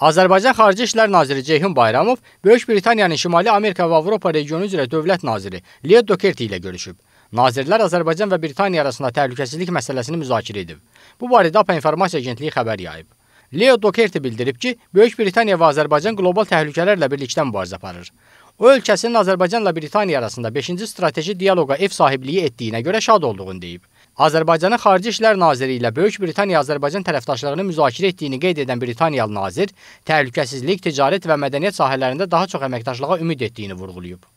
Azərbaycan Xarici İşlər Naziri Ceyhun Bayramov Böyük Britaniyanın Şimali Amerika və Avropa regionu üzrə dövlət naziri Leo Dokerti ilə görüşüb. Nazirlər Azərbaycan və Britaniya arasında təhlükəsizlik məsələsini müzakirə edib. Bu barədə APA İnformasiya Agentliyi xəbər yayıb. Leo Dokerti bildirib ki, Böyük Britaniya və Azərbaycan qlobal təhlükələrlə birlikdə mübarizə aparır. O ölkəsinin Azərbaycanla Britaniya arasında 5-ci strateji dialoqa ev sahibliyi etdiyinə görə şad olduğunu deyib. Azərbaycanın Xarici İşlər Naziri ilə Böyük Britaniya-Azərbaycan tərəfdaşlığını müzakirə etdiyini qeyd edən Britaniyalı nazir təhlükəsizlik, ticarət və mədəniyyət sahələrində daha çox əməkdaşlığa ümid etdiyini vurğulayıb.